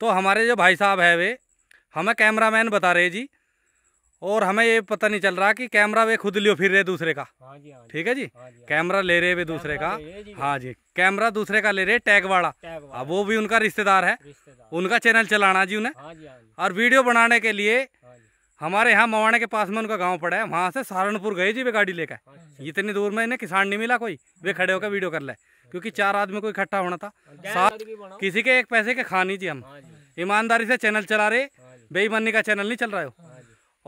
तो हमारे जो भाई साहब है वे हमें कैमरा मैन बता रहे जी और हमें ये पता नहीं चल रहा कि कैमरा वे खुद लियो फिर रहे दूसरे का हाँ जी हाँ ठीक है जी हाँ, हाँ कैमरा ले रहे वे दूसरे का हाँ जी कैमरा दूसरे का ले रहे टैग वाला अब वो भी उनका रिश्तेदार है उनका चैनल चलाना जी उन्हें हाँ हाँ और वीडियो बनाने के लिए हमारे यहाँ मवाने के पास में उनका गांव पड़ा है वहाँ से सहारनपुर गए जी वे गाड़ी लेकर अच्छा। इतनी दूर में इन्हें किसान नहीं मिला कोई वे खड़े होकर वीडियो कर ले क्योंकि चार आदमी को इकट्ठा होना था हाँ साथ किसी के एक पैसे के खा नहीं थी हम हाँ ईमानदारी से चैनल चला रहे हाँ बेईमानी का चैनल नहीं चल रहा हो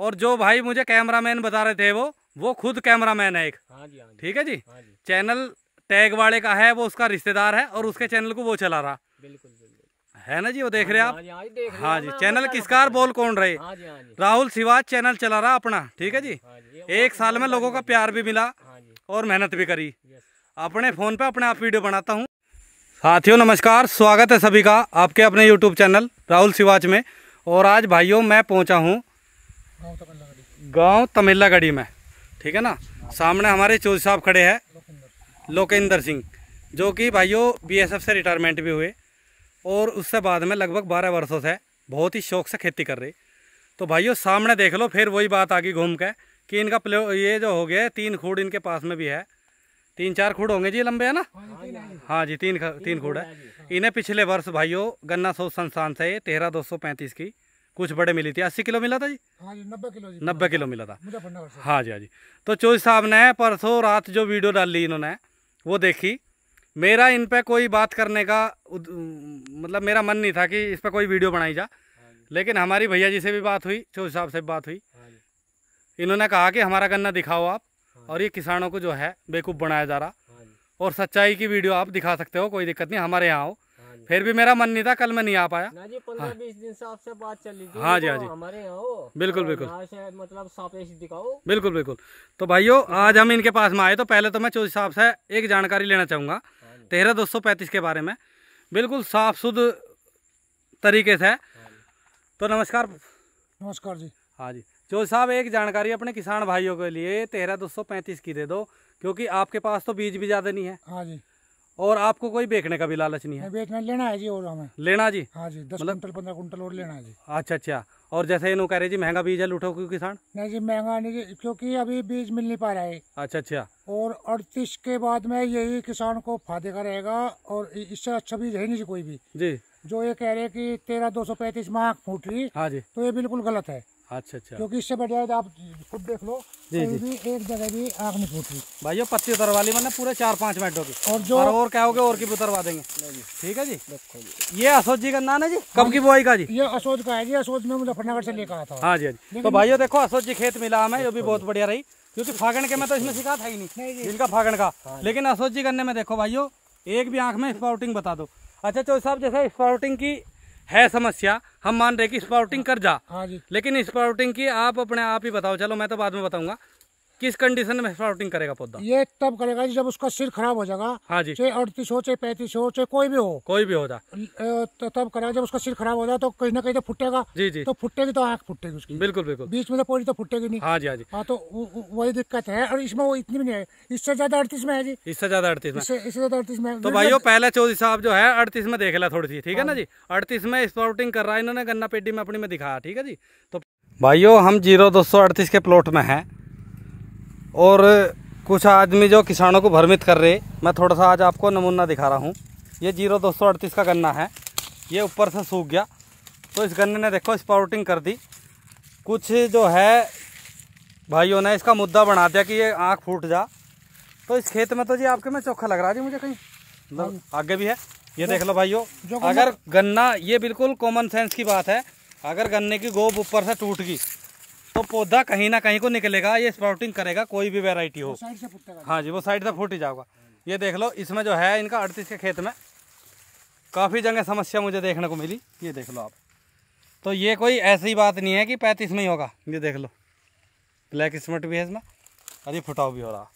और जो भाई मुझे कैमरा मैन बता रहे थे वो वो खुद कैमरा मैन है एक ठीक है जी चैनल टैग वाले का है वो उसका रिश्तेदार है और उसके चैनल को वो चला रहा बिल्कुल है ना जी वो देख रहे आप हाँ जी चैनल किसकार बोल कौन रहे राहुल शिवाज चैनल चला रहा अपना ठीक है जी एक साल में लोगों का प्यार भी मिला और मेहनत भी करी अपने फ़ोन पे अपने आप वीडियो बनाता हूँ साथियों नमस्कार स्वागत है सभी का आपके अपने यूट्यूब चैनल राहुल सिवाच में और आज भाइयों मैं पहुँचा हूँ गाँव तमिल्ला गढ़ी में ठीक है ना सामने हमारे चौधरी साहब खड़े हैं लोकेंद्र सिंह जो कि भाइयों बीएसएफ से रिटायरमेंट भी हुए और उससे बाद में लगभग बारह वर्षों से बहुत ही शौक से खेती कर रही तो भाइयों सामने देख लो फिर वही बात आ गई घूम के कि इनका प्ले ये जो हो गया तीन खूड इनके पास में भी है तीन चार खूड़ होंगे जी लंबे है ना हाँ जी तीन हाँ तीन खूड़ है इन्हें पिछले वर्ष भाइयों गन्ना शोध संस्थान से तेरह दो सौ पैंतीस की कुछ बड़े मिली थी अस्सी किलो मिला था जी हाँ नब्बे किलो जी नब्बे किलो मिला था हाँ जी हाँ जी तो चौधरी साहब ने परसों रात जो वीडियो डाल ली इन्होंने वो देखी मेरा इन पर कोई बात करने का मतलब मेरा मन नहीं था कि इस पर कोई वीडियो बनाई जा हाँ लेकिन हमारी भैया जी से भी बात हुई चौधरी साहब से भी बात हुई इन्होंने कहा कि हमारा गन्ना दिखाओ आप हाँ और ये किसानों को जो है बेकूफ बनाया जा रहा हाँ और सच्चाई की वीडियो आप दिखा सकते हो कोई दिक्कत नहीं हमारे यहाँ हो हाँ फिर भी मेरा मन नहीं था कल मैं नहीं आ पाया जी दिन से आपसे बात चली थी हाँ जी हाँ जी हमारे यहाँ बिल्कुल बिल्कुल मतलब दिखाओ बिल्कुल बिल्कुल तो भाइयों आज हम इनके पास में आए तो पहले तो मैं चौधरी साहब से एक जानकारी लेना चाहूंगा तेरह दो सौ पैंतीस के बारे में बिल्कुल साफ सुध तरीके से तो नमस्कार नमस्कार जी हाँ जी जो साहब एक जानकारी अपने किसान भाइयों के लिए तेरह दो सौ पैंतीस की दे दो क्योंकि आपके पास तो बीज भी ज़्यादा नहीं है हाँ जी और आपको कोई बेचने का भी लालच नहीं है बेचना लेना है जी और हमें लेना जी हाँ जी दस मतलब कुंटल पंद्रह कुंटल और लेना है जी अच्छा अच्छा और जैसे इन्हों कह रहे जी महंगा बीज है लूटो क्यों किसान नहीं जी महंगा नहीं जी क्योंकि अभी बीज मिल नहीं पा रहा है अच्छा अच्छा और अड़तीस के बाद में यही किसान को फायदे का रहेगा और इससे अच्छा बीज है नहीं जी कोई भी जी जो ये कह रहे की तेरह दो सौ पैंतीस माह फूट रही हाँ जी तो ये बिल्कुल गलत है अच्छा अच्छा क्योंकि इससे बढ़िया आप खुद देख लो जी जी भी एक जगह भी आग नहीं फूटी भाई ये पत्ती उतर वाली मैंने पूरे चार पाँच मिनटों की और जो और, और क्या होगा और की भी उतरवा देंगे ठीक है जी ये असोज जी का नाना जी कब हाँ की बुआई का जी ये असोज का है जी असोज में मुजफ्फरनगर से लेकर आता हाँ, हाँ जी तो भाइयों देखो असोज जी खेत मिला हमें ये भी बहुत बढ़िया रही क्योंकि फागण के में तो इसमें सिखा था ही नहीं इनका फागण का हाँ लेकिन असोज जी करने में देखो भाइयों एक भी आंख में स्पाउटिंग बता दो अच्छा चौधरी तो साहब जैसे स्पाउटिंग की है समस्या हम मान रहे कि स्पाउटिंग कर जा हाँ लेकिन स्पाउटिंग की आप अपने आप ही बताओ चलो मैं तो बाद में बताऊंगा किस कंडीशन में स्प्राउटिंग करेगा पौधा ये तब करेगा जब उसका सिर खराब हो जाएगा हाँ जी चाहे अड़तीस हो चाहे पैंतीस हो चाहे कोई भी हो कोई भी हो तो तब करेगा जब उसका सिर खराब हो जाए तो कहीं ना कहीं तो फुटेगा जी जी तो फुटेगी तो आँख फुटेगी उसकी बिल्कुल बिल्कुल बीच में तो पूरी तो फुटेगी नहीं हाँ जी हाँ जी हाँ तो वही दिक्कत है और इसमें वो इतनी भी नहीं है इससे ज्यादा अड़तीस में है जी इससे ज्यादा अड़तीस में इससे ज्यादा अड़तीस में तो भाईयो पहले चौधरी साहब जो है अड़तीस में देख ला थोड़ी सी ठीक है ना हाँ। जी अड़तीस में स्पॉटिंग कर रहा है इन्होंने गन्ना पेटी में अपनी में दिखाया ठीक है जी तो भाइयों हम जीरो दो सौ अड़तीस के प्लॉट में हैं और कुछ आदमी जो किसानों को भ्रमित कर रहे मैं थोड़ा सा आज आपको नमूना दिखा रहा हूँ ये जीरो दो सौ अड़तीस का गन्ना है ये ऊपर से सूख गया तो इस गन्ने ने देखो स्पाउटिंग कर दी कुछ जो है भाइयों ने इसका मुद्दा बना दिया कि ये आँख फूट जा तो इस खेत में तो जी आपके में चोखा लग रहा जी मुझे कहीं मतलब आगे भी है ये देख लो भाइयों अगर गन्ना ये बिल्कुल कॉमन सेंस की बात है अगर गन्ने की गोब ऊपर से टूट गई तो पौधा कहीं ना कहीं को निकलेगा ये स्प्राउटिंग करेगा कोई भी वेराइटी हो हाँ जी वो साइड से फूट ही जाएगा ये देख लो इसमें जो है इनका अड़तीस के खेत में काफ़ी जगह समस्या मुझे देखने को मिली ये देख लो आप तो ये कोई ऐसी बात नहीं है कि पैंतीस में ही होगा ये देख लो ब्लैक स्मट भी है इसमें अरे फुटाव भी हो रहा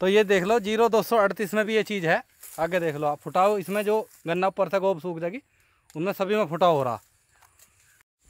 तो ये देख लो जीरो दो सौ अड़तीस में भी ये चीज़ है आगे देख लो आप फुटाव इसमें जो गन्ना ऊपर से गोब सूख जाएगी उनमें सभी में फुटाव हो रहा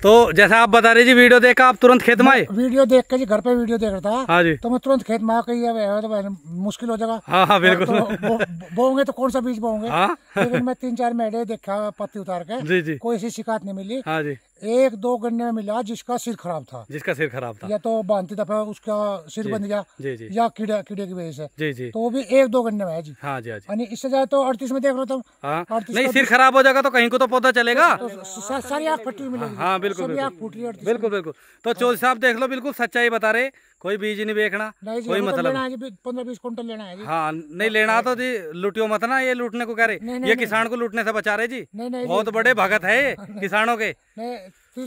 तो जैसा आप बता रहे जी वीडियो देखा आप तुरंत खेत में आए वीडियो देख के जी घर पे वीडियो देख रहा था हाँ जी तो मैं तुरंत खेत में आके तो मुश्किल हो जाएगा हाँ हाँ बिल्कुल तो तो कौन सा बीज बोंगे हाँ? लेकिन मैं तीन चार महीने देखा पत्ती उतार के जी जी कोई ऐसी शिकायत नहीं मिली हाँ जी एक दो गन्ने में मिला जिसका सिर खराब था जिसका सिर खराब था या तो बांधती दफा उसका सिर बन गया जी जी या कीड़ा कीड़े की वजह से जी जी तो वो भी एक दो गन्ने में है जी हाँ जी हाँ जी इससे जाए तो अड़तीस में देख लो तुम हाँ। नहीं सिर खराब हो जाएगा तो कहीं को तो पौधा चलेगा तो सारी आँख फटी मिलेगी हाँ बिल्कुल बिल्कुल बिल्कुल तो चोरी साहब देख लो बिल्कुल सच्चाई बता रहे कोई बीज नहीं बेचना कोई तो मतलब पंद्रह बीस लेना है हाँ नहीं लेना तो जी लुटियो मत ना ये लूटने को कह रहे ये किसान को लूटने से बचा रहे जी बहुत बड़े भगत है किसानों के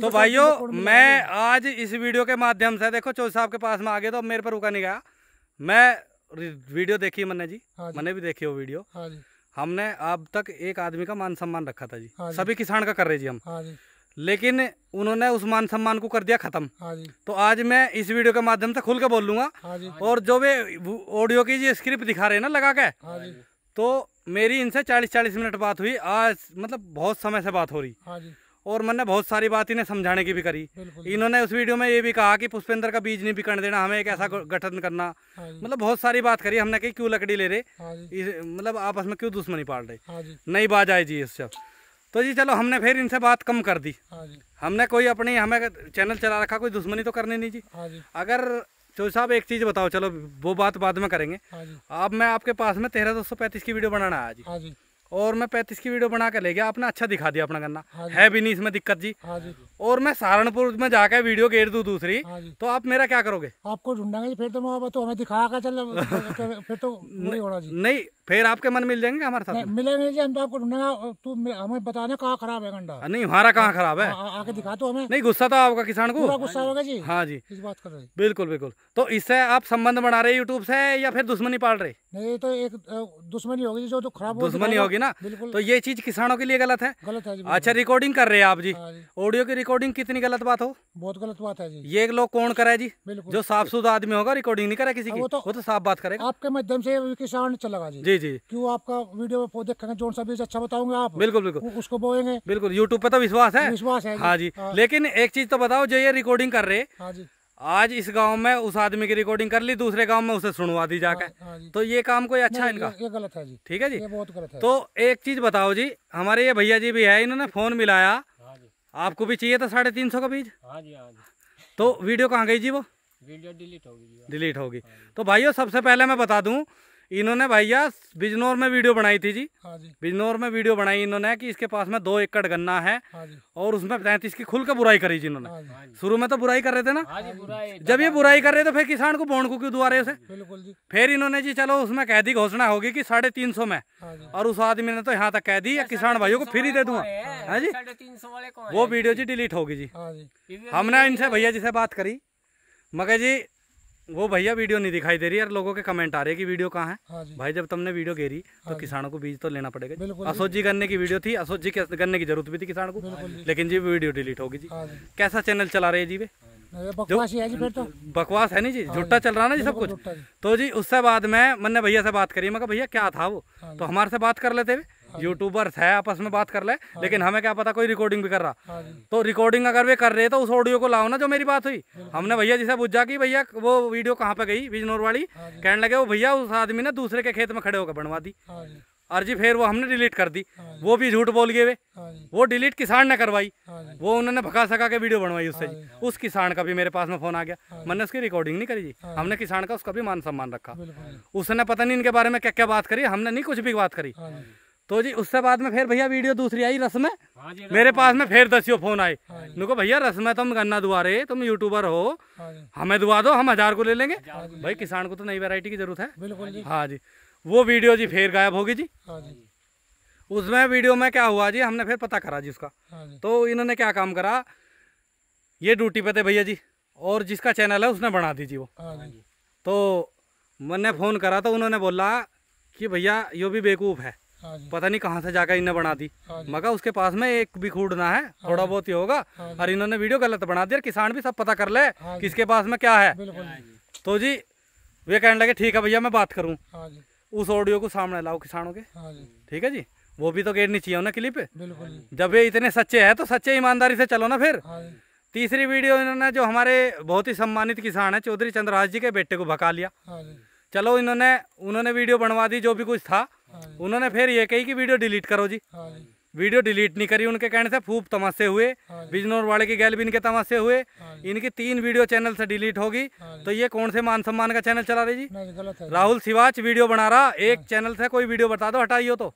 तो भाइयों मैं आज इस वीडियो के माध्यम से देखो चौधरी साहब के पास में आ गए तो मेरे पर रुका नहीं गया मैं वीडियो देखी मन्ने जी हाँ मैंने भी देखी वो वीडियो हाँ हमने अब तक एक आदमी का मान सम्मान रखा था जी हाँ सभी किसान का कर रहे जी हम लेकिन उन्होंने उस मान सम्मान को कर दिया खत्म हाँ तो आज मैं इस वीडियो के माध्यम से खुल के बोल लूंगा हाँ और जो वे ऑडियो की स्क्रिप्ट दिखा रहे हैं ना लगा के हाँ तो मेरी इनसे चालीस चालीस मिनट बात हुई आज मतलब बहुत समय से बात हो रही और मैंने बहुत सारी बात इन्हें समझाने की भी करी इन्होंने उस वीडियो में ये भी कहा कि पुष्पेंद्र का बीज नहीं बिकन देना हमें एक ऐसा गठन करना मतलब बहुत सारी बात करी हमने कही क्यों लकड़ी ले रहे मतलब आपस में क्यों दुश्मनी पाल रहे नई बाज आई जी इस शब्द तो जी चलो हमने फिर इनसे बात कम कर दी हाँ जी हमने कोई अपनी हमें चैनल चला रखा कोई दुश्मनी तो करनी नहीं जी हाँ जी अगर चौधरी साहब एक चीज़ बताओ चलो वो बात बाद में करेंगे हाँ अब मैं आपके पास में तेरह दो सौ पैंतीस की वीडियो बनाना आया हाँ जी और मैं पैंतीस की वीडियो बना के ले गया आपने अच्छा दिखा दिया अपना गन्ना हाँ है भी नहीं इसमें दिक्कत जी।, और मैं सहारनपुर में जाकर वीडियो गेर दू दूसरी तो आप मेरा क्या करोगे आपको ढूंढा फिर तो, तो हमें दिखाया फिर तो, तो नहीं फिर आपके मन मिल जाएंगे हमारे साथ मिलेंगे जी हम तो आपको तू हमें बताना कहाँ खराब है गंडा नहीं हमारा कहाँ खराब है आके दिखा दो तो हमें नहीं गुस्सा था तो आपका किसान को गुस्सा होगा जी हाँ जी इस बात कर तो बिल्कुल बिल्कुल तो इससे आप संबंध बना रहे यूट्यूब से या फिर दुश्मनी पाल रहे नहीं तो एक दुश्मनी होगी जो तो खराब दुश्मनी होगी ना तो ये चीज किसानों के लिए गलत है गलत है अच्छा रिकॉर्डिंग कर रहे हैं आप जी ऑडियो हाँ की रिकॉर्डिंग कितनी गलत बात हो बहुत गलत बात है जी ये लोग कौन करे जी जो साफ सुथरा आदमी होगा रिकॉर्डिंग नहीं करे किसी की हाँ, वो तो साफ बात करेगा आपके माध्यम से किसान चलेगा जी जी क्यों आपका वीडियो में देखेंगे जो सा बीज अच्छा बताऊंगे आप बिल्कुल बिल्कुल उसको बोएंगे बिल्कुल यूट्यूब पे तो विश्वास है विश्वास है हाँ जी हाँ। लेकिन एक चीज तो बताओ जो ये रिकॉर्डिंग कर रहे हाँ जी आज इस गांव में उस आदमी की रिकॉर्डिंग कर ली दूसरे गांव में उसे सुनवा दी जाकर हाँ, हाँ तो ये काम कोई अच्छा है इनका ये, गलत है जी ठीक है जी ये बहुत गलत है तो एक चीज बताओ जी हमारे ये भैया जी भी है इन्होंने फोन मिलाया जी। आपको भी चाहिए था साढ़े तीन सौ का बीज तो वीडियो कहाँ गई जी वो वीडियो डिलीट होगी डिलीट होगी तो भाईयो सबसे पहले मैं बता दू इन्होंने भैया बिजनौर में वीडियो बनाई थी जी हाँ जी बिजनौर में वीडियो बनाई इन्होंने कि इसके पास में दो एकड़ गन्ना है हाँ जी। और उसमें पैंतीस की खुल के बुराई करी जी इन्होंने हाँ शुरू में तो बुराई कर रहे थे ना हाँ जी, जब ये बुराई कर रहे थे फिर किसान को बोन को क्यों दुआ रहे उसे फिर इन्होंने जी चलो उसमें कह दी घोषणा होगी की साढ़े तीन सौ में हाँ और उस आदमी ने तो यहाँ तक कह दी या किसान भाइयों को फ्री दे दूंगा है हाँ जी वो वीडियो जी डिलीट होगी जी हाँ हमने इनसे भैया जी से बात करी मगर जी वो भैया वीडियो नहीं दिखाई दे रही यार लोगों के कमेंट आ रहे कि वीडियो कहाँ है हाँ भाई जब तुमने वीडियो घेरी तो हाँ किसानों को बीज तो लेना पड़ेगा असोज जी गन्ने की वीडियो थी असोज जी गन्ने की जरूरत भी थी किसान को लेकिन जी वीडियो डिलीट होगी हाँ जी कैसा चैनल चला रहे जी वे बकवास है जी फिर तो बकवास है नहीं जी हाँ झुट्टा चल रहा ना जी सब कुछ तो जी उससे बाद में मैंने भैया से बात करी मैं भैया क्या था वो तो हमारे से बात कर लेते हुए यूट्यूबर्स है आपस में बात कर ले लेकिन हमें क्या पता कोई रिकॉर्डिंग भी कर रहा तो रिकॉर्डिंग अगर वे कर रहे तो उस ऑडियो को लाओ ना जो मेरी बात हुई हमने भैया जिसे पूछा की भैया वो वीडियो कहाँ पे गई बिजनौर वाली कहने लगे वो भैया उस आदमी ने दूसरे के खेत में खड़े होकर बनवा दी अर्जी फिर वो हमने डिलीट कर दी वो भी झूठ बोल गए वे वो डिलीट किसान ने करवाई वो उन्होंने भका सका के वीडियो बनवाई उससे जी उस किसान का भी मेरे पास में फोन आ गया मैंने उसकी रिकॉर्डिंग नहीं करी जी हमने किसान का उसका भी मान सम्मान रखा उसने पता नहीं इनके बारे में क्या क्या बात करी हमने नहीं कुछ भी बात करी तो जी उससे बाद में फिर भैया वीडियो दूसरी आई रस्म में हाँ मेरे पास में फिर दसियो फोन आए नुको हाँ भैया रस्म है तुम गन्ना दुआ रहे तुम यूट्यूबर हो हाँ हमें दुआ दो हम हजार को ले लेंगे भाई किसान को तो नई वेरायटी की जरूरत है हाँ जी वो वीडियो जी फिर गायब होगी जी उसमें वीडियो में क्या हुआ जी हमने फिर पता करा जी उसका तो इन्होंने क्या काम करा ये ड्यूटी पे थे भैया जी और जिसका चैनल है उसने बना दी जी वो तो मैंने फ़ोन करा तो उन्होंने बोला कि भैया यो भी बेवकूफ़ है हाँ पता नहीं कहाँ से जाकर इन्हें बना दी हाँ मगर उसके पास में एक भी खूड़ना है हाँ थोड़ा बहुत ही होगा और इन्होंने वीडियो गलत बना दिया किसान भी सब पता कर ले किसके पास में क्या है तो जी वे कहने लगे ठीक है भैया मैं बात करूँ उस ऑडियो को सामने लाओ किसानों के ठीक है जी वो भी तो गेट चाहिए ना क्लिप जब ये इतने सच्चे हैं तो सच्चे ईमानदारी से चलो ना फिर तीसरी वीडियो इन्होंने जो हमारे बहुत ही सम्मानित किसान है चौधरी चंद्रहास जी के बेटे को भका लिया चलो इन्होंने उन्होंने वीडियो बनवा दी जो भी कुछ था हाँ उन्होंने फिर ये कही कि वीडियो डिलीट करो जी हाँ वीडियो डिलीट नहीं करी उनके कहने से फूब तमाशे हुए हाँ बिजनौर वाले की गैल भी इनके तमाशे हुए इनकी तीन वीडियो चैनल से डिलीट होगी तो ये कौन से मान सम्मान का चैनल चला रही जी राहुल सिवाच वीडियो बना रहा एक चैनल से कोई वीडियो बता दो हटाइयो तो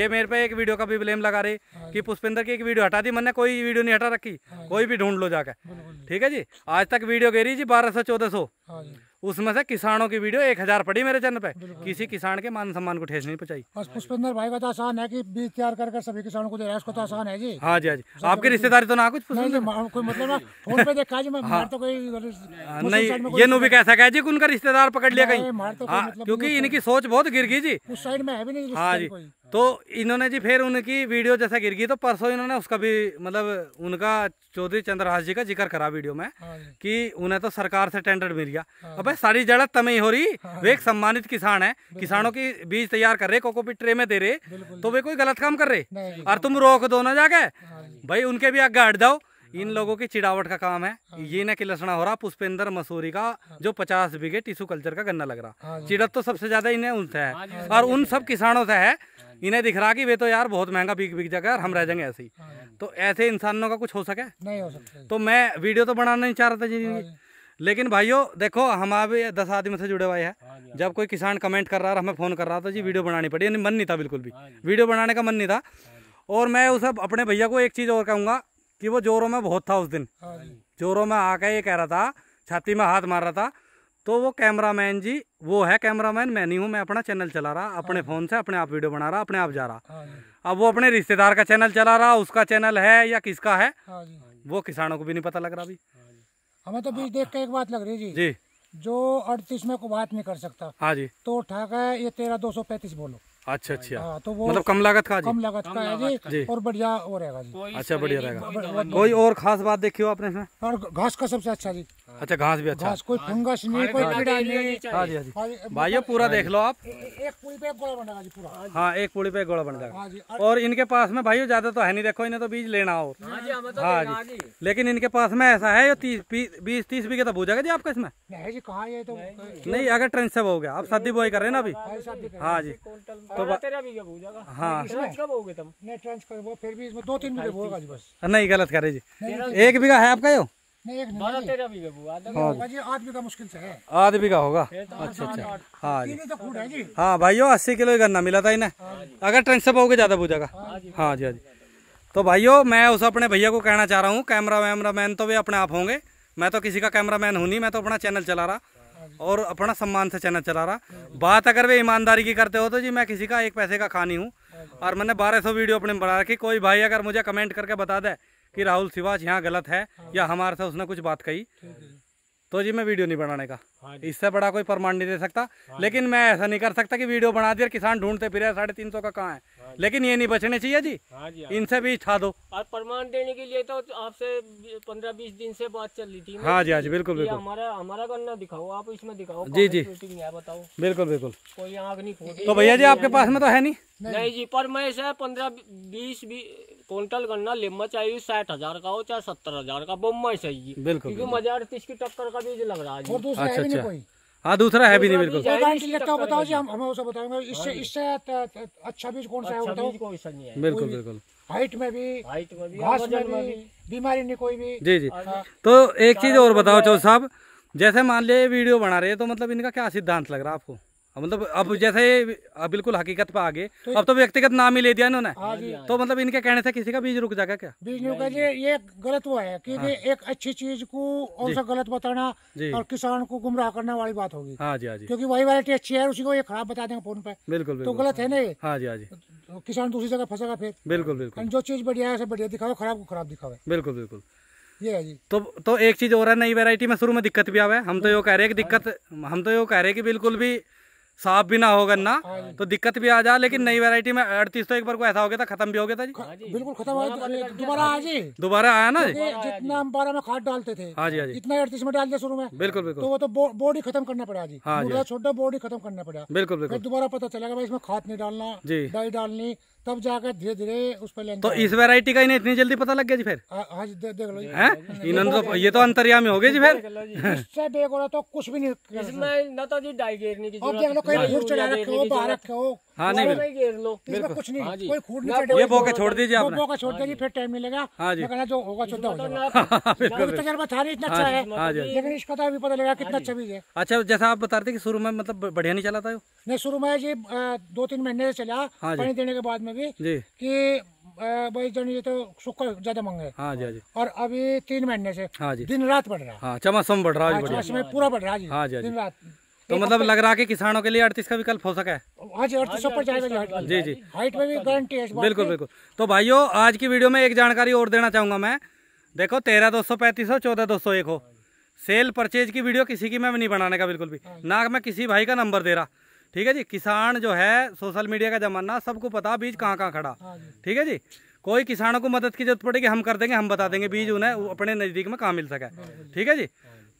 ये मेरे पे एक वीडियो का भी ब्लेम लगा रही कि पुष्पेंद्र की एक वीडियो हटा दी मैंने कोई वीडियो नहीं हटा रखी कोई भी ढूंढ लो जाकर ठीक है जी आज तक वीडियो गेरी जी बारह सौ चौदह सौ उसमें से किसानों की वीडियो एक हजार पड़ी मेरे चैनल पे किसी किसान के मान सम्मान को ठेस नहीं पहुंचाई बस पुष्पेंद्र भाई का तो आसान है कि बीज तैयार कर, कर सभी किसानों को दे रहा है तो आसान है जी हाँ जी हाँ जी आपकी रिश्तेदारी तो ना कुछ नहीं, कोई मतलब ना फोन पे देखा जी मैं हाँ। तो कोई नहीं ये नु भी कैसा कह जी उनका रिश्तेदार पकड़ लिया कहीं तो हाँ, मतलब क्योंकि इनकी सोच बहुत गिर गई जी उस साइड में है भी नहीं हाँ जी तो इन्होंने जी फिर उनकी वीडियो जैसा गिर गई तो परसों इन्होंने उसका भी मतलब उनका चौधरी चंद्रहास जी का जिक्र करा वीडियो में हाँ कि उन्हें तो सरकार से टेंडर मिल गया हाँ अब भाई सारी जड़त तमें हो रही हाँ वे एक सम्मानित किसान है किसानों की बीज तैयार कर रहे कोको भी ट्रे में दे रहे तो वे कोई गलत काम कर रहे और तुम रोक दो ना जाके भाई उनके भी आगे हट जाओ इन लोगों की चिड़ावट का काम है हाँ ये ना कि लसना हो रहा पुष्पेंद्र मसूरी का हाँ। जो पचास बीघे टिश्यू कल्चर का गन्ना लग रहा हाँ चिड़त तो सबसे ज्यादा इन्हें उनसे है और उन सब किसानों से है इन्हें दिख रहा कि वे तो यार बहुत महंगा बिक बिक जाएगा हम रह जाएंगे ऐसे ही तो ऐसे इंसानों का कुछ हो सके नहीं हो सकता तो मैं वीडियो तो बनाना नहीं चाह रहा था जी लेकिन भाइयों देखो हमारे दस आदमी से जुड़े हुए हैं जब कोई किसान कमेंट कर रहा है हमें फ़ोन कर रहा था जी वीडियो बनानी पड़ी यानी मन नहीं था बिल्कुल भी वीडियो बनाने का मन नहीं था और मैं उस अपने भैया को एक चीज़ और कहूँगा कि वो जोरों में बहुत था उस दिन हाँ जोरों में आकर ये कह रहा था छाती में हाथ मार रहा था तो वो कैमरामैन जी वो है कैमरामैन मैं नहीं हूँ मैं अपना चैनल चला रहा अपने हाँ फ़ोन से अपने आप वीडियो बना रहा अपने आप जा रहा हाँ अब वो अपने रिश्तेदार का चैनल चला रहा उसका चैनल है या किसका है वो किसानों को भी नहीं पता लग रहा अभी हमें तो बीच देख के एक बात लग रही जी जी जो अड़तीस में को बात नहीं कर सकता हाँ जी तो ठाक है ये तेरह दो सौ पैंतीस बोलो अच्छा अच्छा हाँ, तो वो मतलब कम लागत का जी? कम लागत का है जी और बढ़िया वो अच्छा, रहेगा जी अच्छा बढ़िया रहेगा कोई और खास बात देखी हो आपने इसमें और घास का सबसे अच्छा जी अच्छा घास भी अच्छा कोई हाँ, फंगस नहीं कोई कीड़ा नहीं हाँ जी हाँ जी भाइयों पूरा हाँ देख लो आप एक पुड़ी पे गोला बन जी पूरा हाँ एक पुड़ी पे गोला बन जाएगा और इनके पास में भाइयों ज्यादा तो है नहीं देखो इन्हें तो बीज लेना और हाँ जी तो लेकिन इनके पास में ऐसा है बीस तीस बीघे तो हो जाएगा जी आपका इसमें नहीं जी कहाँ ये तो नहीं अगर ट्रेंड से हो गया आप शादी बोई कर रहे हैं ना अभी हाँ जी तो हाँ नहीं गलत कर जी गलत करे जी एक बीघा है आपका यो आध हाँ। बीघा होगा तो अच्छा अच्छा हाँ जी तो हाँ भाईयो अस्सी किलो ही गन्ना मिला था इन्हें हाँ अगर ट्रंक से पाओगे ज्यादा पूजा हाँ, हाँ जी हाँ जी तो भाइयों मैं उस अपने भैया को कहना चाह रहा हूँ कैमरा वैमरा मैन तो भी अपने आप होंगे मैं तो किसी का कैमरा मैन हूँ नहीं मैं तो अपना चैनल चला रहा और अपना सम्मान से चैनल चला रहा बात अगर वे ईमानदारी की करते हो तो जी मैं किसी का एक पैसे का खानी हूँ और मैंने बारह सौ वीडियो अपने बना रखी कोई भाई अगर मुझे कमेंट करके बता दे कि राहुल सिवाच यहाँ गलत है या हमारे से उसने कुछ बात कही तो जी मैं वीडियो नहीं बनाने का हाँ इससे बड़ा कोई प्रमाण नहीं दे सकता हाँ लेकिन मैं ऐसा नहीं कर सकता कि वीडियो बना दिया किसान ढूंढते फिर साढ़े तीन सौ का कहाँ है हाँ लेकिन ये नहीं बचने चाहिए जी हाँ हाँ इनसे भी छा दो प्रमाण देने के लिए तो आपसे पंद्रह बीस दिन से बात चल रही थी हाँ जी हाँ जी बिल्कुल बिल्कुल हमारा हमारा गन्ना दिखाओ आप इसमें दिखाओ जी जी बताओ बिल्कुल बिल्कुल कोई आग नहीं खोल तो भैया जी आपके पास में तो है नहीं नहीं जी पर मैं से पंद्रह बीस क्विंटल गन्ना लेम्बा चाहिए साठ हजार का हो चाहे सत्तर हजार का बम्बई चाहिए बिल्कुल क्योंकि मजार तीस की टक्कर का बीज लग रहा है अच्छा अच्छा हाँ दूसरा है भी नहीं बिल्कुल बताओ जी हम हमें बताओगे हाँ इससे इससे अच्छा बीज कौन सा है अच्छा बिल्कुल बिल्कुल हाइट में भी हाइट में भी घास में भी बीमारी नहीं कोई भी जी जी हाँ। तो एक चीज और बताओ चौधरी साहब जैसे मान लिया ये वीडियो बना रहे हैं तो मतलब इनका क्या सिद्धांत लग रहा है आपको मतलब अब जैसे बिल्कुल हकीकत पे आगे तो अब तो व्यक्तिगत नाम ही ले दिया इन्होंने हाँ हाँ तो मतलब इनके कहने से किसी का बीज रुक जाएगा क्या बीज रुक जाए ये गलत वो है कि हाँ। एक अच्छी चीज को और सब गलत बताना और किसान को गुमराह करने वाली बात होगी हाँ जी हाँ जी क्योंकि वही वैरायटी अच्छी है उसी को ये खराब बता देंगे फोन पे बिल्कुल तो गलत है ना ये हाँ जी हाँ जी तो किसान दूसरी जगह फंसेगा फिर बिल्कुल बिल्कुल जो चीज बढ़िया है बढ़िया दिखाओ खराब को खराब दिखाओ बिल्कुल बिल्कुल ये तो तो एक चीज और है नई वैरायटी में शुरू में दिक्कत भी आवे हम तो, तो यो कह रहे हैं कि दिक्कत हम तो यो कह रहे हैं कि बिल्कुल भी साफ भी ना होगा ना हाँ तो दिक्कत भी आ जा लेकिन नई वैरायटी में अड़तीस तो एक बार को ऐसा हो गया था खत्म भी हो गया था जी हाँ बिल्कुल खत्म दोबारा आज दोबारा आया ना जितना हम बारह में खाद डालते थे हाँ जी हाँ जी इतना अड़तीस में डाल दिया शुरू में बिल्कुल बिल्कुल तो वो तो बॉडी खत्म करना पड़ा जी हाँ छोटा छोटा बॉडी खत्म करना पड़ा बिल्कुल बिल्कुल दोबारा पता चलेगा भाई इसमें खाद नहीं डालना जी डाई डालनी तब जाकर धीरे धीरे उस पर तो इस वेरायटी का इन्हें इतनी जल्दी पता लग गया जी फिर आज हाँ, हाँ दे, देख लो तो ये तो अंतरिया में हो गए जी फिर देखो तो कुछ भी नहीं ना तो जी हाँ नहीं भाई घेर लो इसमें कुछ नहीं हाँ कोई खूट नहीं ये बोके छोड़ दीजिए आप बोके छोड़ दीजिए हाँ फिर टाइम मिलेगा हाँ जी मैं जो होगा शुद्ध हो जाएगा तजर्बा था नहीं इतना हाँ अच्छा है हाँ जी हाँ लेकिन इसको तो अभी पता लगा कितना अच्छा बीज है अच्छा जैसा आप बता रहे थे कि शुरू में मतलब बढ़िया नहीं चला था नहीं शुरू में जी दो तीन महीने से चला पानी देने के बाद में भी कि भाई जन ये तो सुखा ज्यादा मांग हाँ जी जी और अभी तीन महीने से हाँ जी दिन रात बढ़ रहा है हाँ चमासम बढ़ रहा है पूरा बढ़ रहा है जी हाँ जी दिन रात तो मतलब लग रहा है कि किसानों के लिए अड़तीस का विकल्प हो सका है आज जी जी हाइट में भी गारंटी है बिल्कुल बिल्कुल तो भाइयों आज की वीडियो में एक जानकारी और देना चाहूंगा मैं देखो तेरह दो सौ पैंतीस हो चौदह दो सौ एक हो सेल परचेज की वीडियो किसी की मैं नहीं बनाने का बिल्कुल भी हाँ ना मैं किसी भाई का नंबर दे रहा ठीक है जी किसान जो है सोशल मीडिया का जमाना सबको पता बीज कहाँ कहाँ खड़ा हाँ ठीक है जी कोई किसानों को मदद की जरूरत पड़ेगी हम कर देंगे हम बता देंगे बीज उन्हें अपने नज़दीक में कहाँ मिल सके हाँ ठीक है जी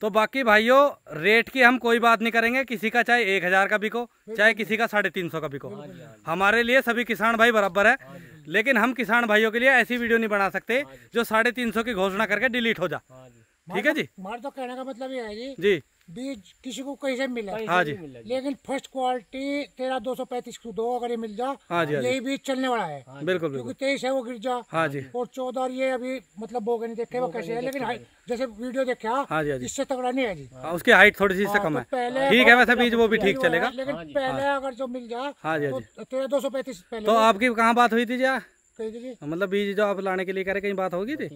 तो बाकी भाइयों रेट की हम कोई बात नहीं करेंगे किसी का चाहे एक हज़ार का बिको चाहे किसी का साढ़े तीन सौ का बिको हाँ हाँ हमारे लिए सभी किसान भाई बराबर है हाँ लेकिन हम किसान भाइयों के लिए ऐसी वीडियो नहीं बना सकते जो साढ़े तीन सौ की घोषणा करके डिलीट हो जा ठीक है तो- जी हमारा तो कहने का मतलब ये है जी जी बीज किसी को कहीं से मिले हाँ जी लेकिन फर्स्ट क्वालिटी तेरह दो सौ पैंतीस दो अगर ये मिल जा हाँ जी हाँ यही बीज चलने वाला है हाँ बिल्कुल क्योंकि तेईस है वो गिर जा हाँ जी और चौदह ये अभी मतलब बोगे नहीं देखे वो कैसे है लेकिन जैसे वीडियो देखा हाँ, हाँ जी इससे तगड़ा नहीं है जी उसकी हाइट थोड़ी सी कम तो है ठीक है वैसे बीज वो भी ठीक चलेगा लेकिन पहले अगर जो मिल जाए हाँ तो जी तेरह दो सौ पैंतीस तो आपकी कहाँ बात हुई थी जी कही हाँ, मतलब बीज जो आप लाने के लिए कह रहे कहीं बात होगी थी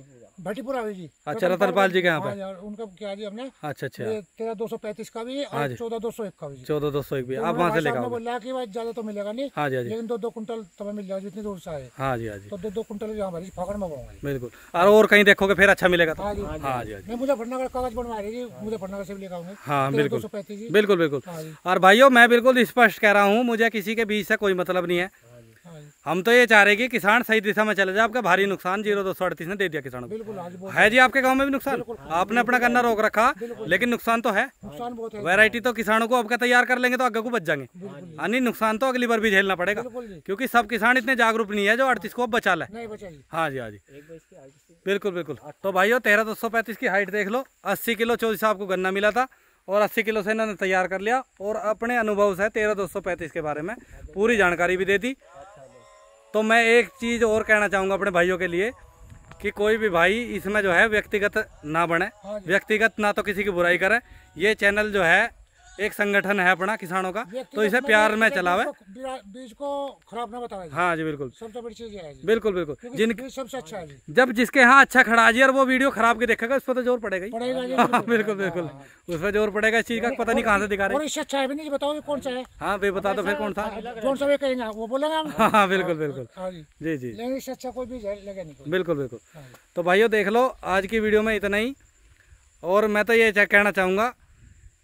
भटीपुरा जी अच्छा रतनपाल जी के यहाँ पर हाँ उनका क्या जी हमने अच्छा अच्छा तेरह दो सौ पैंतीस का भी हाँ और चौदह दो सौ एक का भी चौदह दो सौ एक भी तो आप वहाँ से लेकर लाके ज्यादा तो मिलेगा नहीं हाँ जी लेकिन दो दो कुंटल तुम्हें मिल जाएगा जितनी दूर से आए हाँ जी हाँ जी तो दो दो कुंटल यहाँ भरी फाकड़ में बिल्कुल और कहीं देखोगे फिर अच्छा मिलेगा तो। हाँ जी हाँ जी मैं मुझे भटनागर कागज बनवा रही मुझे भटनागर से भी लेकर हाँ बिल्कुल बिल्कुल बिल्कुल और भाईयो मैं बिल्कुल स्पष्ट कह रहा हूँ मुझे किसी के बीच से कोई मतलब नहीं है हम तो ये चाह रहे कि किसान सही दिशा में चले जाए आपका भारी नुकसान जीरो दो सौ अड़तीस ने दे दिया किसानों को है जी आपके गाँव में भी नुकसान आपने अपना गन्ना रोक रखा लेकिन नुकसान तो है वैरायटी तो किसानों को आपका तैयार कर लेंगे तो आगे को बच जाएंगे यानी नुकसान तो अगली बार भी झेलना पड़ेगा क्योंकि सब किसान इतने जागरूक नहीं है जो अड़तीस को बचा ले हाँ जी हाँ जी बिल्कुल बिल्कुल तो भाई तेरह दो सौ पैंतीस की हाइट देख लो अस्सी किलो चौदह साहब को गन्ना मिला था और 80 किलो से इन्होंने तैयार कर लिया और अपने अनुभव से तेरह दो के बारे में पूरी जानकारी भी दे दी तो मैं एक चीज़ और कहना चाहूँगा अपने भाइयों के लिए कि कोई भी भाई इसमें जो है व्यक्तिगत ना बने हाँ व्यक्तिगत ना तो किसी की बुराई करें ये चैनल जो है एक संगठन है अपना किसानों का तो इसे मतलब प्यार में चलावे बीज को खराब ना बतावे हाँ जी बिल्कुल सबसे बड़ी चीज है बिल्कुल बिल्कुल जिनकी सबसे अच्छा है जब जिसके यहाँ अच्छा खड़ा जी और वो वीडियो खराब के देखेगा उस पर तो जोर पड़ेगा हाँ, बिल्कुल बिल्कुल उस पर जोर पड़ेगा इस चीज का पता नहीं कहाँ से दिखा रहे अच्छा है कौन सा है हाँ भाई बता दो फिर कौन सा कौन सा कहेंगे वो बोलेंगे हाँ बिल्कुल बिल्कुल हाँ जी जी अच्छा कोई बीज बिल्कुल बिल्कुल हाँ तो भाइयों देख लो आज की वीडियो में इतना ही और मैं तो ये कहना चाहूंगा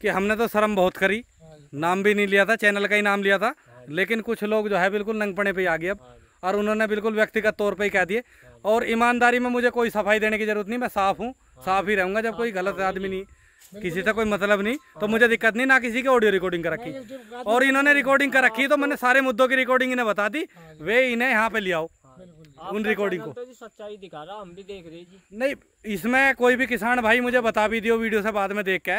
कि हमने तो शर्म बहुत करी हाँ नाम भी नहीं लिया था चैनल का ही नाम लिया था हाँ लेकिन कुछ लोग जो है बिल्कुल पड़े पे आ गए अब हाँ और उन्होंने बिल्कुल व्यक्तिगत तौर पे ही कह दिए और ईमानदारी में मुझे कोई सफाई देने की जरूरत नहीं मैं साफ हूँ साफ ही रहूँगा जब कोई गलत आदमी नहीं किसी से कोई मतलब नहीं तो मुझे दिक्कत नहीं ना किसी की ऑडियो रिकॉर्डिंग कर रखी और इन्होंने रिकॉर्डिंग कर रखी तो मैंने तो- सारे मुद्दों की रिकॉर्डिंग इन्हें बता दी वे इन्हें यहाँ पे ले आओ उन रिकॉर्डिंग को तो सच्चाई दिखा रहा हम भी देख रहे नहीं इसमें कोई भी किसान भाई मुझे बता भी दियो वीडियो से बाद में देख के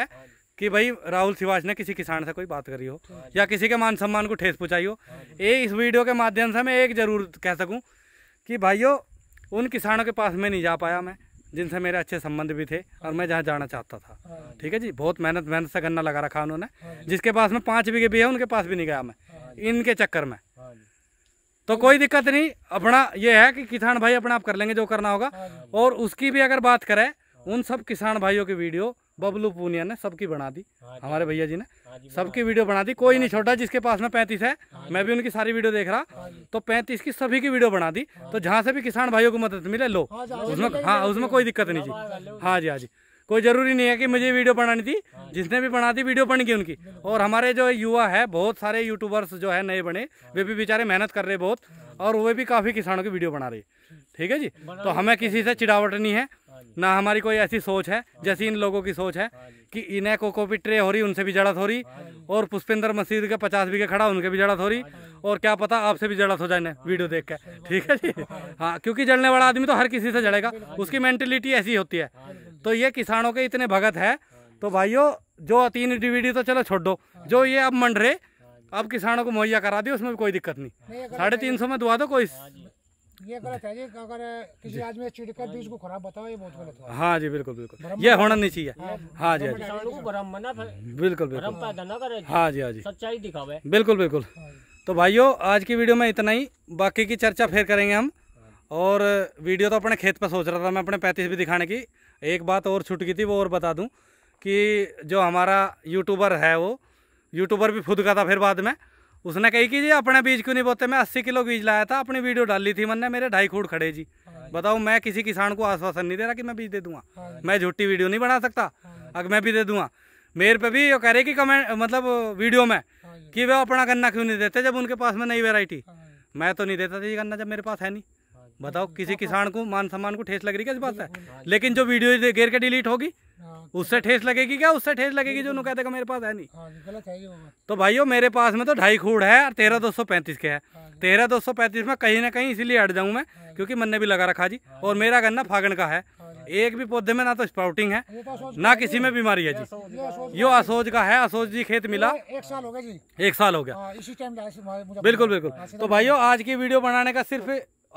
कि भाई राहुल शिवाज ने किसी किसान से कोई बात करी हो या किसी के मान सम्मान को ठेस पहुँचाई हो ये इस वीडियो के माध्यम से मैं एक ज़रूर कह सकूँ कि भाइयों उन किसानों के पास मैं नहीं जा पाया मैं जिनसे मेरे अच्छे संबंध भी थे और मैं जहाँ जाना चाहता था ठीक है जी बहुत मेहनत मेहनत से गन्ना लगा रखा उन्होंने जिसके पास में पाँच बीघे भी है उनके पास भी नहीं गया मैं इनके चक्कर में तो कोई दिक्कत नहीं अपना ये है कि किसान भाई अपना आप कर लेंगे जो करना होगा और उसकी भी अगर बात करें हाँ। उन सब किसान भाइयों की वीडियो बबलू पूनिया ने सबकी बना दी हाँ हमारे भैया जी ने हाँ सबकी वीडियो बना दी कोई नहीं छोटा जिसके पास में पैंतीस है मैं भी उनकी सारी वीडियो देख रहा तो पैंतीस की सभी की वीडियो बना दी तो जहाँ से भी किसान भाइयों को मदद मिले लो उसमें हाँ उसमें कोई दिक्कत नहीं जी हाँ जी हाँ जी कोई ज़रूरी नहीं है कि मुझे वीडियो बनानी थी जिसने भी बना दी वीडियो बन गई उनकी और हमारे जो युवा है बहुत सारे यूट्यूबर्स जो है नए बने वे भी बेचारे मेहनत कर रहे बहुत और वे भी काफ़ी किसानों की वीडियो बना रही ठीक है जी तो हमें किसी से चिड़ावट नहीं है हाँ ना हमारी कोई ऐसी सोच है हाँ जैसी इन लोगों की सोच है हाँ कि इन्हें कोको भी ट्रे हो रही उनसे भी जड़त हो रही और पुष्पेंद्र मसीद के पचास बीघे खड़ा उनके भी जड़त हो रही और क्या पता आपसे भी जड़त हो जाए ना वीडियो देख के ठीक है जी हाँ क्योंकि जड़ने वाला आदमी तो हर किसी से जड़ेगा उसकी मैंटेलिटी ऐसी होती है तो ये किसानों के इतने भगत है तो भाइयों जो तीन डिविडी तो चलो छोड़ दो जो ये अब मंडरे अब किसानों को मुहैया करा दिए उसमें भी कोई दिक्कत नहीं साढ़े तीन सौ में दुआ दो कोई हाँ ये गलत है जी अगर किसी आदमी ने चिड़कर बीज को खराब बताओ ये बहुत गलत है हाँ जी बिल्कुल बिल्कुल ये होना नहीं चाहिए हाँ, हाँ जी हाँ बिल्कुल बिल्कुल हाँ जी हाँ जी सच्चाई दिखावे बिल्कुल बिल्कुल तो भाइयों आज की वीडियो में इतना ही बाकी की चर्चा फिर करेंगे हम और वीडियो तो अपने खेत पर सोच रहा था मैं अपने पैंतीस भी दिखाने की एक बात और छुट गई थी वो और बता दूं कि जो हमारा यूट्यूबर है वो यूट्यूबर भी खुद का था फिर बाद में उसने कही कि जी अपने बीज क्यों नहीं बोते मैं अस्सी किलो बीज लाया था अपनी वीडियो डाली थी मैंने मेरे ढाई खूट खड़े हाँ जी बताओ मैं किसी किसान को आश्वासन नहीं दे रहा कि मैं बीज दे दूंगा हाँ मैं झूठी वीडियो नहीं बना सकता हाँ अगर मैं भी दे दूंगा मेरे पे भी कह रहे कि कमेंट मतलब वीडियो में कि वे अपना गन्ना क्यों नहीं देते जब उनके पास में नई वेरायटी मैं तो नहीं देता था ये गन्ना जब मेरे पास है नहीं बताओ किसी किसान को मान सम्मान को ठेस लग रही क्या इस बात है लेकिन जो वीडियो घेर के डिलीट होगी हाँ, उससे ठेस लगेगी क्या उससे ठेस लगेगी जो नुका मेरे पास है नहीं हाँ तो भाइयों मेरे पास में तो ढाई खूड़ है और तेरह दो सौ पैंतीस के है हाँ तेरह दो सौ पैंतीस में कहीं ना कहीं इसीलिए हट जाऊं मैं क्योंकि मन ने भी लगा रखा जी और मेरा गन्ना फागण का है एक भी पौधे में ना तो स्प्राउटिंग है तो ना किसी में बीमारी है जी यो असोज का है असोज जी खेत मिला एक साल हो गया जी एक साल हो गया इसी टाइम बिल्कुल बिल्कुल तो भाईयो आज की वीडियो बनाने का सिर्फ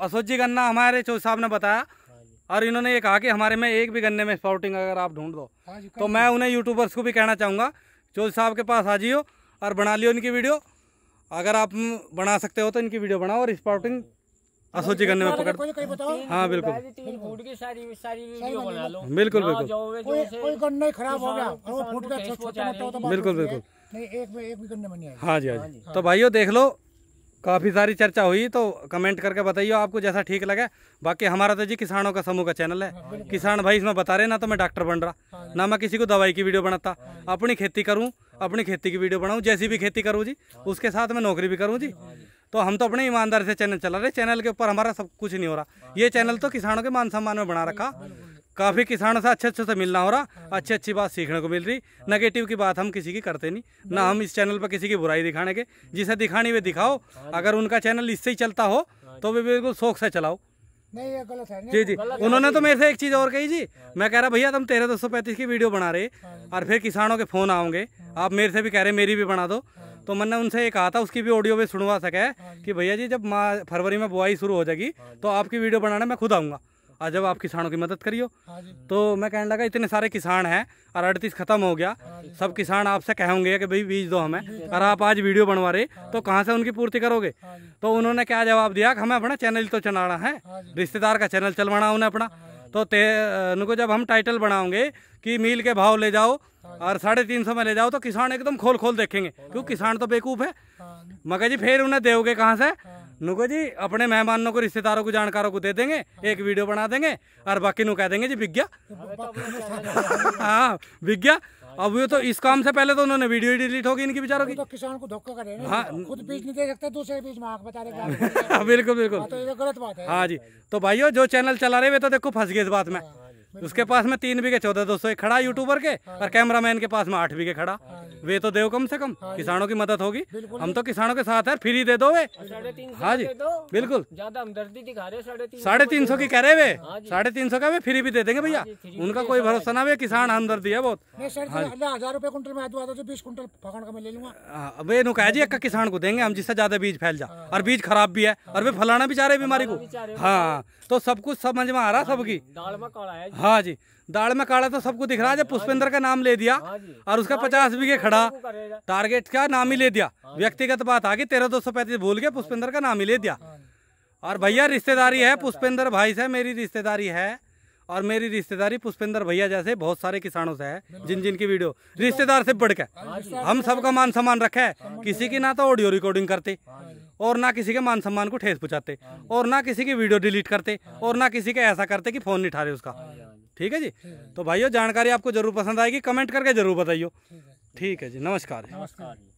असोज जी गन्ना हमारे चौधरी साहब ने बताया और इन्होंने ये कहा कि हमारे में एक भी गन्ने में स्पाउटिंग अगर आप ढूंढ दो हाँ तो मैं उन्हें यूट्यूबर्स को भी कहना चाहूँगा जो साहब के पास आ जाइयो और बना लियो इनकी वीडियो अगर आप बना सकते हो तो इनकी वीडियो बनाओ और स्पाउटिंग असोची गन्ने में पकड़ हाँ बिल्कुल बिल्कुल बिल्कुल तो बिल्कुल बिल्कुल हाँ, हाँ जी हाँ जी तो भाइयों देख लो काफ़ी सारी चर्चा हुई तो कमेंट करके बताइए आपको जैसा ठीक लगे बाकी हमारा तो जी किसानों का समूह का चैनल है हाँ, किसान भाई इसमें बता रहे ना तो मैं डॉक्टर बन रहा हाँ, ना मैं किसी को दवाई की वीडियो बनाता हाँ, अपनी खेती करूँ अपनी खेती की वीडियो बनाऊँ जैसी भी खेती करूँ जी उसके साथ मैं नौकरी भी करूँ जी तो हम तो अपने ईमानदारी से चैनल चला रहे चैनल के ऊपर हमारा सब कुछ नहीं हो रहा ये चैनल तो किसानों के मान सम्मान में बना रखा काफ़ी किसानों से अच्छे अच्छे से मिलना हो रहा अच्छी हाँ अच्छी बात सीखने को मिल रही नेगेटिव की बात हम किसी की करते नहीं ना हम इस चैनल पर किसी की बुराई दिखाने के जिसे दिखानी वे दिखाओ हाँ अगर उनका चैनल इससे ही चलता हो हाँ तो वे बिल्कुल शौक से चलाओ नहीं ये गलत है जी जी उन्होंने तो मेरे से एक चीज़ और कही जी मैं कह रहा भैया तुम तेरह दो सौ पैंतीस की वीडियो बना रहे और फिर किसानों के फ़ोन आओगे आप मेरे से भी कह रहे मेरी भी बना दो तो मैंने उनसे ये कहा था उसकी भी ऑडियो भी सुनवा सके कि भैया जी जब फरवरी में बुआई शुरू हो जाएगी तो आपकी वीडियो बनाने मैं खुद आऊँगा और हाँ, जब आप किसानों की मदद करियो हाँ तो मैं कहने लगा इतने सारे किसान हैं और अड़तीस खत्म हो गया हाँ सब किसान आपसे कहेंगे कि भाई बीज दो हमें और आप आज वीडियो बनवा रहे तो कहाँ से उनकी पूर्ति करोगे तो उन्होंने क्या जवाब दिया हमें अपना चैनल तो चलाना है रिश्तेदार का चैनल चलवाना उन्हें अपना तो ते उनको जब हम टाइटल बनाओगे कि मील के भाव ले जाओ और साढ़े तीन सौ में ले जाओ तो किसान एकदम खोल खोल देखेंगे क्योंकि किसान तो बेकूफ है मगर जी फिर उन्हें दोगे कहाँ से नुको जी अपने मेहमानों को रिश्तेदारों को जानकारों को दे देंगे एक वीडियो बना देंगे और बाकी नु कह देंगे जी विज्ञा हाँ विज्ञा अब ये तो इस काम से पहले तो उन्होंने वीडियो डिलीट होगी इनकी बेचारों की तो किसान को धोखा कर हाँ खुद बीज नहीं दे सकते दूसरे बीज में बता रहे बिल्कुल बिल्कुल हाँ, तो गलत बात है हाँ जी तो भाइयों जो चैनल चला रहे वे तो देखो फंस गए इस बात में हाँ। तो उसके पास में तीन बीघे चौदह दो सौ एक खड़ा यूट्यूबर के हाँ। और कैमरा मैन के पास में आठ बीघे खड़ा हाँ वे तो दे कम से कम हाँ किसानों की मदद होगी हम तो किसानों के साथ है फ्री दे दो वे हाँ जी बिल्कुल साढ़े तीन सौ की कह रहे वे साढ़े तीन सौ का वे फ्री भी दे देंगे भैया उनका कोई भरोसा ना वे किसान हमदर्दी है बहुत तो हजार रुपए वे जी एक किसान को देंगे हम जिससे ज्यादा बीज फैल जा और बीज खराब भी है और वे फलाना भी चाह रहे बीमारी को हाँ तो सब कुछ समझ में आ रहा सबकी हाँ जी दाल में काड़ा तो सबको दिख रहा है जब पुष्पेंद्र का नाम ले दिया और उसका पचास बीघे खड़ा टारगेट का नाम ही ले दिया व्यक्तिगत बात आ गई तेरह दो सौ पैंतीस भूल के पुष्पेंद्र का नाम ही ले दिया और भैया रिश्तेदारी है पुष्पेंद्र भाई से मेरी रिश्तेदारी है और मेरी रिश्तेदारी पुष्पेंद्र भैया जैसे बहुत सारे किसानों से है जिन जिन की वीडियो रिश्तेदार से बढ़ के हम सबका मान सम्मान रखे है किसी की ना तो ऑडियो रिकॉर्डिंग करते और ना किसी के मान सम्मान को ठेस पहुँचाते और ना किसी की वीडियो डिलीट करते और ना किसी के ऐसा करते कि फोन नहीं ठा रहे उसका ठीक है जी तो भाइयों जानकारी आपको जरूर पसंद आएगी कमेंट करके जरूर बताइयो ठीक है जी नमस्कार नमस्कार